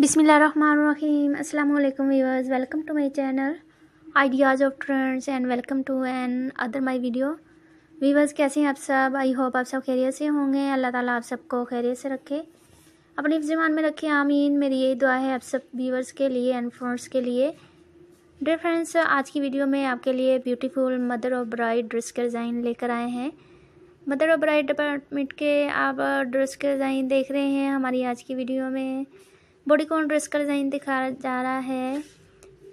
बिसमीम् अल्लाम viewers welcome to my channel ideas of trends and welcome to another my video viewers कैसे हैं आप सब I hope आप सब खैरियत से होंगे अल्लाह ताला आप सबको खैरियत से रखे अपने ज़मान में रखे आमीन मेरी यही दुआ है आप सब वीवर्स के लिए एंड फ्रेंड्स के लिए डियर फ्रेंड्स आज की वीडियो में आपके लिए beautiful mother of bride dress के डिज़ाइन लेकर आए हैं मदर ऑफ ब्राइड डिपार्टमेंट के आप ड्रेस के डिज़ाइन देख रहे हैं हमारी आज की वीडियो में बॉडी ड्रेस का डिज़ाइन दिखाया जा रहा है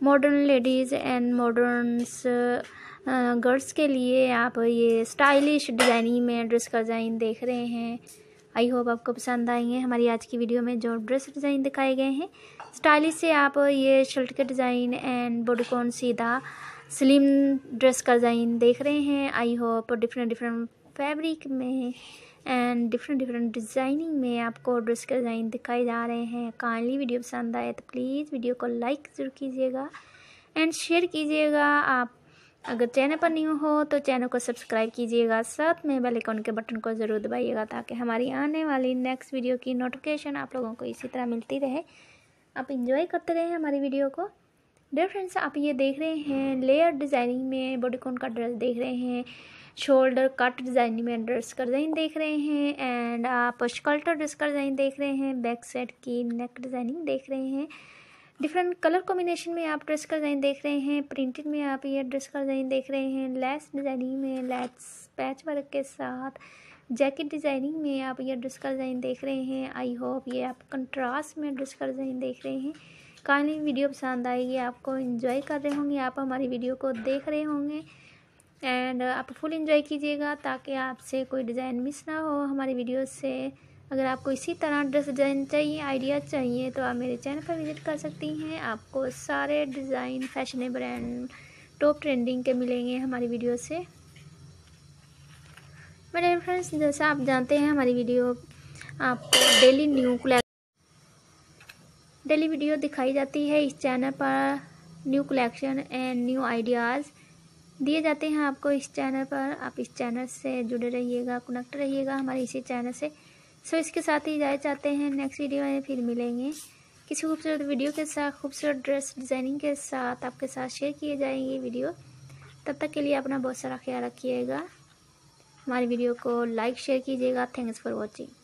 modern ladies and moderns girls के लिए आप ये स्टाइलिश डिज़ाइनिंग में ड्रेस का डिज़ाइन देख रहे हैं आई होप आपको पसंद आएंगे हमारी आज की वीडियो में जो ड्रेस डिज़ाइन दिखाए गए हैं स्टाइलिश से आप ये शर्ट के डिज़ाइन एंड बॉडीकॉन सीधा स्लिम ड्रेस का डिज़ाइन देख रहे हैं I hope different different fabric में एंड डिफरेंट डिफरेंट डिज़ाइनिंग में आपको ड्रेस के डिज़ाइन दिखाई जा रहे हैं काइंडली वीडियो पसंद आए तो प्लीज़ वीडियो को लाइक ज़रूर कीजिएगा एंड शेयर कीजिएगा आप अगर चैनल पर न्यू हो तो चैनल को सब्सक्राइब कीजिएगा साथ में बेल आइकॉन के बटन को ज़रूर दबाइएगा ताकि हमारी आने वाली नेक्स्ट वीडियो की नोटिफिकेशन आप लोगों को इसी तरह मिलती रहे आप इंजॉय करते रहें हमारी वीडियो को डियर फ्रेंड्स आप ये देख रहे हैं लेयर डिज़ाइनिंग में बॉडीकॉन का ड्रेस देख रहे हैं शोल्डर कट डिज़ाइनिंग में ड्रेस का डिज़ाइन देख रहे हैं एंड आप स्कल्टर ड्रेस का डिज़ाइन देख रहे हैं बैक साइड की नेक डिज़ाइनिंग देख रहे हैं डिफरेंट कलर कॉम्बिनेशन में आप ड्रेस का डिज़ाइन देख रहे हैं प्रिंटेड में आप ये ड्रेस का डिज़ाइन देख रहे हैं लेस डिज़ाइनिंग में लेस पैच वर्क के साथ जैकेट डिज़ाइनिंग में आप ये ड्रेस का डिज़ाइन देख रहे हैं आई होप ये आप कंट्रास्ट में ड्रेस का डिज़ाइन देख रहे हैं काइंडली वीडियो पसंद आएगी आपको इन्जॉय कर रहे होंगे आप हमारी वीडियो को देख रहे होंगे एंड आप फुल इन्जॉय कीजिएगा ताकि आपसे कोई डिज़ाइन मिस ना हो हमारी वीडियो से अगर आपको इसी तरह ड्रेस डिज़ाइन चाहिए आइडिया चाहिए तो आप मेरे चैनल पर विज़िट कर सकती हैं आपको सारे design fashionable and top trending के मिलेंगे हमारी वीडियो से मेरे फ्रेंड्स जैसा आप जानते हैं हमारी वीडियो आपको daily new collect daily video दिखाई जाती है इस चैनल पर new collection and new ideas दिए जाते हैं आपको इस चैनल पर आप इस चैनल से जुड़े रहिएगा कनेक्ट रहिएगा हमारे इसी चैनल से सो इसके साथ ही जाए चाहते हैं नेक्स्ट वीडियो में फिर मिलेंगे किसी खूबसूरत वीडियो के साथ खूबसूरत ड्रेस डिज़ाइनिंग के साथ आपके साथ शेयर किए जाएंगे वीडियो तब तक के लिए अपना बहुत सारा ख्याल रखिएगा हमारी वीडियो को लाइक शेयर कीजिएगा थैंक्स फॉर वॉचिंग